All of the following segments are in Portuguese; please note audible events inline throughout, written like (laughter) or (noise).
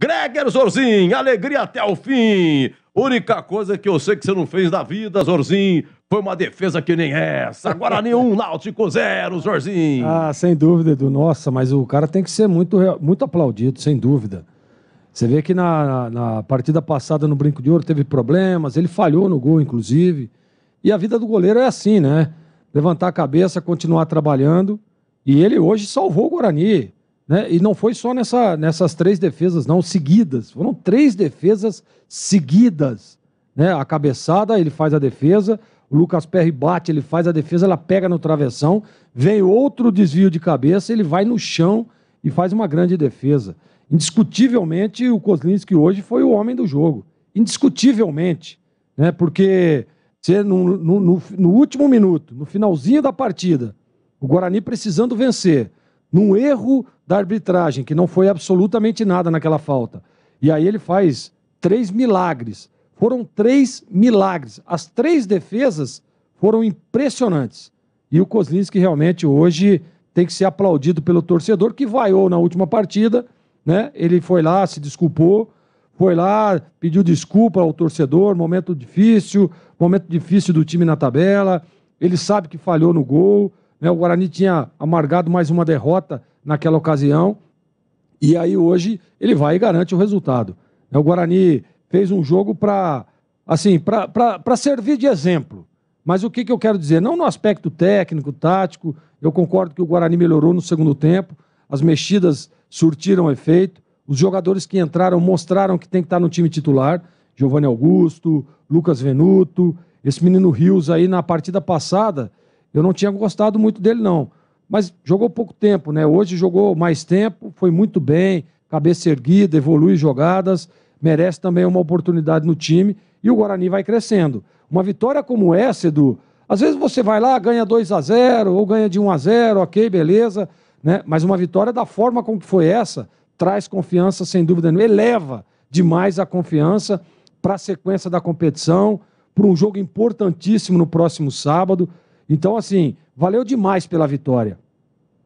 Gregor Zorzin, alegria até o fim. Única coisa que eu sei que você não fez da vida, Zorzin, foi uma defesa que nem essa. Agora (laughs) nenhum Náutico zero, Zorzin. Ah, sem dúvida, Edu. Nossa, mas o cara tem que ser muito, muito aplaudido, sem dúvida. Você vê que na, na partida passada no Brinco de Ouro teve problemas, ele falhou no gol, inclusive. E a vida do goleiro é assim, né? Levantar a cabeça, continuar trabalhando. E ele hoje salvou o Guarani. Né? E não foi só nessa, nessas três defesas, não, seguidas. Foram três defesas seguidas. Né? A cabeçada, ele faz a defesa. O Lucas Perry bate, ele faz a defesa, ela pega no travessão. Vem outro desvio de cabeça, ele vai no chão e faz uma grande defesa. Indiscutivelmente, o Kozlinski hoje foi o homem do jogo. Indiscutivelmente. Né? Porque se no, no, no, no último minuto, no finalzinho da partida, o Guarani precisando vencer num erro da arbitragem, que não foi absolutamente nada naquela falta. E aí ele faz três milagres. Foram três milagres. As três defesas foram impressionantes. E o Kozlinski realmente hoje tem que ser aplaudido pelo torcedor que vaiou na última partida, né? Ele foi lá, se desculpou, foi lá, pediu desculpa ao torcedor, momento difícil, momento difícil do time na tabela. Ele sabe que falhou no gol, né? O Guarani tinha amargado mais uma derrota naquela ocasião. E aí hoje ele vai e garante o resultado. Né, o Guarani fez um jogo para assim, para servir de exemplo. Mas o que, que eu quero dizer? Não no aspecto técnico, tático. Eu concordo que o Guarani melhorou no segundo tempo. As mexidas surtiram efeito. Os jogadores que entraram mostraram que tem que estar no time titular. Giovanni Augusto, Lucas Venuto, esse menino Rios aí na partida passada, eu não tinha gostado muito dele, não. Mas jogou pouco tempo, né? Hoje jogou mais tempo, foi muito bem, cabeça erguida, evolui jogadas, merece também uma oportunidade no time e o Guarani vai crescendo. Uma vitória como essa, Edu, às vezes você vai lá, ganha 2 a 0 ou ganha de 1 a 0 ok, beleza, né? Mas uma vitória da forma como foi essa traz confiança, sem dúvida nenhuma, eleva demais a confiança para a sequência da competição, para um jogo importantíssimo no próximo sábado. Então, assim, valeu demais pela vitória.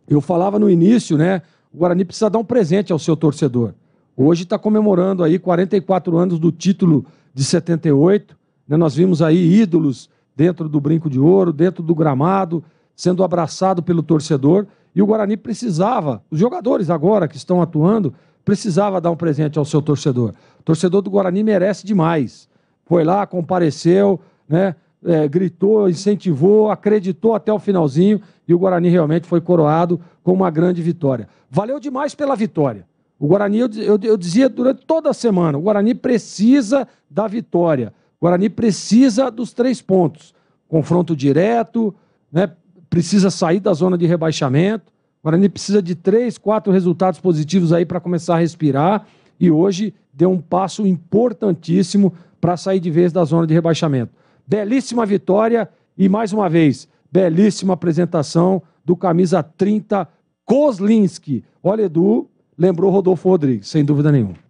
Eu falava no início, né? O Guarani precisa dar um presente ao seu torcedor. Hoje está comemorando aí 44 anos do título de 78. Né? Nós vimos aí ídolos dentro do brinco de ouro, dentro do gramado, sendo abraçado pelo torcedor. E o Guarani precisava, os jogadores agora que estão atuando, precisava dar um presente ao seu torcedor. O torcedor do Guarani merece demais. Foi lá, compareceu, né? é, gritou, incentivou, acreditou até o finalzinho e o Guarani realmente foi coroado com uma grande vitória. Valeu demais pela vitória. O Guarani, eu, eu, eu dizia durante toda a semana, o Guarani precisa da vitória. O Guarani precisa dos três pontos. Confronto direto, né? precisa sair da zona de rebaixamento. O Guarani precisa de três, quatro resultados positivos aí para começar a respirar. E hoje deu um passo importantíssimo para sair de vez da zona de rebaixamento. Belíssima vitória e, mais uma vez, belíssima apresentação do camisa 30 Koslinski. Olha, Edu, lembrou Rodolfo Rodrigues, sem dúvida nenhuma.